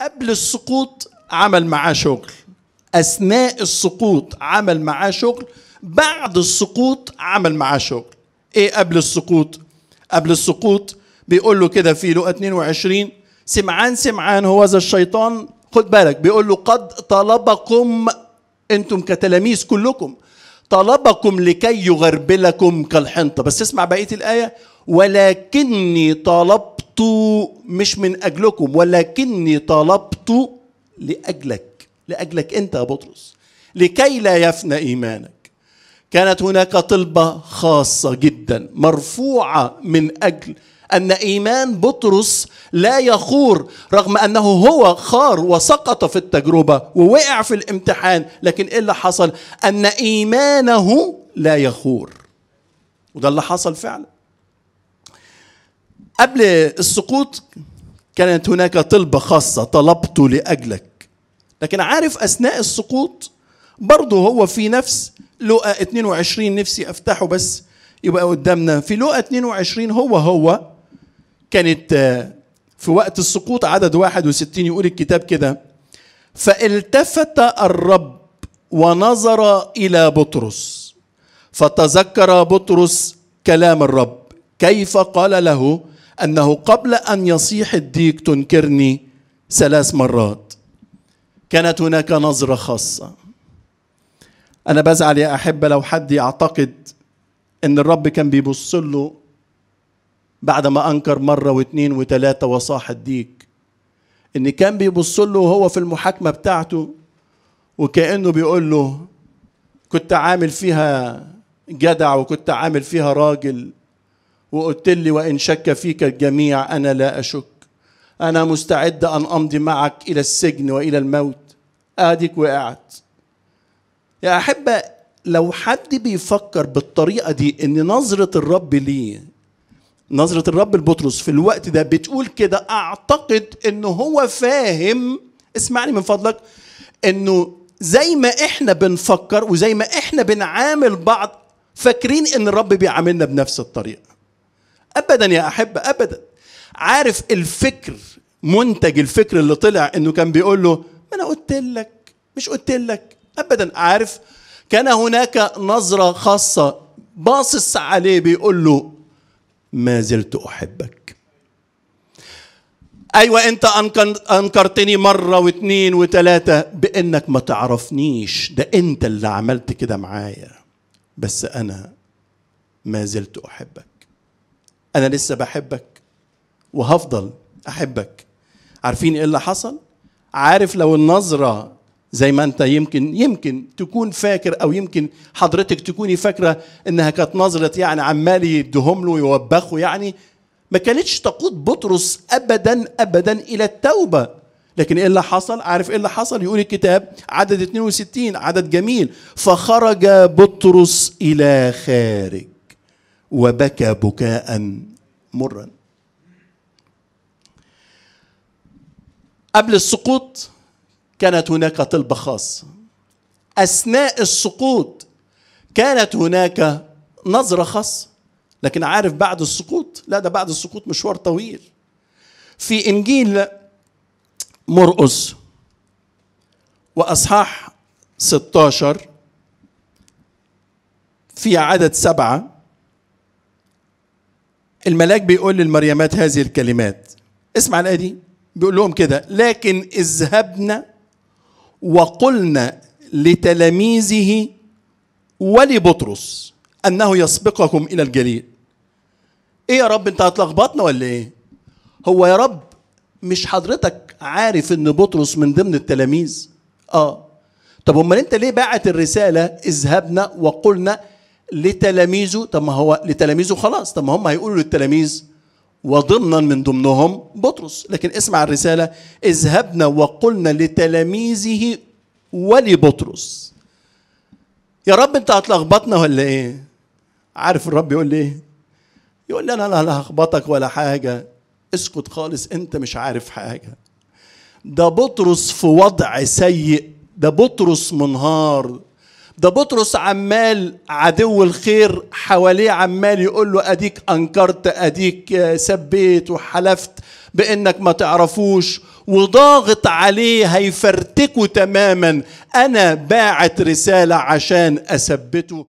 قبل السقوط عمل معاه شغل أثناء السقوط عمل معاه شغل بعد السقوط عمل معاه شغل إيه قبل السقوط قبل السقوط بيقول له كده في لقى 22 سمعان سمعان هو ذا الشيطان خد بالك بيقول له قد طلبكم انتم كتلاميذ كلكم طلبكم لكي يغربلكم كالحنطه بس اسمع بقيه الايه ولكني طلبت طلبت مش من أجلكم ولكني طلبت لأجلك لأجلك أنت يا بطرس لكي لا يفنى إيمانك كانت هناك طلبة خاصة جدا مرفوعة من أجل أن إيمان بطرس لا يخور رغم أنه هو خار وسقط في التجربة ووقع في الامتحان لكن إيه اللي حصل؟ أن إيمانه لا يخور وده اللي حصل فعلا قبل السقوط كانت هناك طلبة خاصة طلبت لأجلك لكن عارف أثناء السقوط برضه هو في نفس لقى 22 نفسي أفتحه بس يبقى قدامنا في لقى 22 هو هو كانت آه، في وقت السقوط عدد 61 يقول الكتاب كده فالتفت الرب ونظر إلى بطرس فتذكر بطرس كلام الرب كيف قال له أنه قبل أن يصيح الديك تنكرني ثلاث مرات كانت هناك نظرة خاصة أنا بزعل يا أحبة لو حد يعتقد أن الرب كان بيبص له بعد ما أنكر مرة واثنين وثلاثة وصاح الديك إن كان بيبص له وهو في المحاكمة بتاعته وكأنه بيقول له كنت عامل فيها جدع وكنت عامل فيها راجل وقلت لي وإن شك فيك الجميع أنا لا أشك أنا مستعد أن أمضي معك إلى السجن وإلى الموت أديك وقعت يا أحبة لو حد بيفكر بالطريقة دي إن نظرة الرب ليه نظرة الرب لبطرس في الوقت ده بتقول كده أعتقد إن هو فاهم اسمعني من فضلك إنه زي ما إحنا بنفكر وزي ما إحنا بنعامل بعض فاكرين إن الرب بيعاملنا بنفس الطريقة ابدا يا احبه ابدا عارف الفكر منتج الفكر اللي طلع انه كان بيقول له ما انا قلت لك مش قلت لك ابدا عارف كان هناك نظره خاصه باصص عليه بيقول له ما زلت احبك ايوه انت انكرتني مره واتنين وتلاته بانك ما تعرفنيش ده انت اللي عملت كده معايا بس انا ما زلت احبك انا لسه بحبك وهفضل احبك عارفين ايه اللي حصل عارف لو النظره زي ما انت يمكن يمكن تكون فاكر او يمكن حضرتك تكوني فاكره انها كانت نظره يعني عمال يدهم له ويوبخه يعني ما كانتش تقود بطرس ابدا ابدا الى التوبه لكن ايه اللي حصل عارف ايه اللي حصل يقول الكتاب عدد 62 عدد جميل فخرج بطرس الى خارج وبكى بكاء مرا قبل السقوط كانت هناك طلبة خاصة أثناء السقوط كانت هناك نظرة خاصة لكن عارف بعد السقوط لا ده بعد السقوط مشوار طويل في إنجيل مرقس وأصحاح 16 في عدد سبعة الملاك بيقول للمريمات هذه الكلمات اسمع الآية دي بيقول لهم كده لكن اذهبنا وقلنا لتلاميذه ولبطرس أنه يسبقكم إلى الجليل إيه يا رب أنت هتلخبطنا ولا إيه هو يا رب مش حضرتك عارف ان بطرس من ضمن التلاميذ اه طب امال انت ليه باعت الرساله اذهبنا وقلنا لتلاميذه طب ما هو لتلاميذه خلاص طب ما هم هيقولوا للتلاميذ وضمنا من ضمنهم بطرس لكن اسمع الرسالة اذهبنا وقلنا لتلاميذه ولبطرس يا رب انت هتلخبطنا ولا ايه عارف الرب يقول لي ايه يقول لي انا لا هخبطك ولا حاجة اسكت خالص انت مش عارف حاجة ده بطرس في وضع سيء ده بطرس منهار ده بطرس عمال عدو الخير حواليه عمال يقول له اديك انكرت اديك آه، سبيت وحلفت بانك ما تعرفوش وضاغط عليه هيفرتكه تماما انا باعت رساله عشان اثبته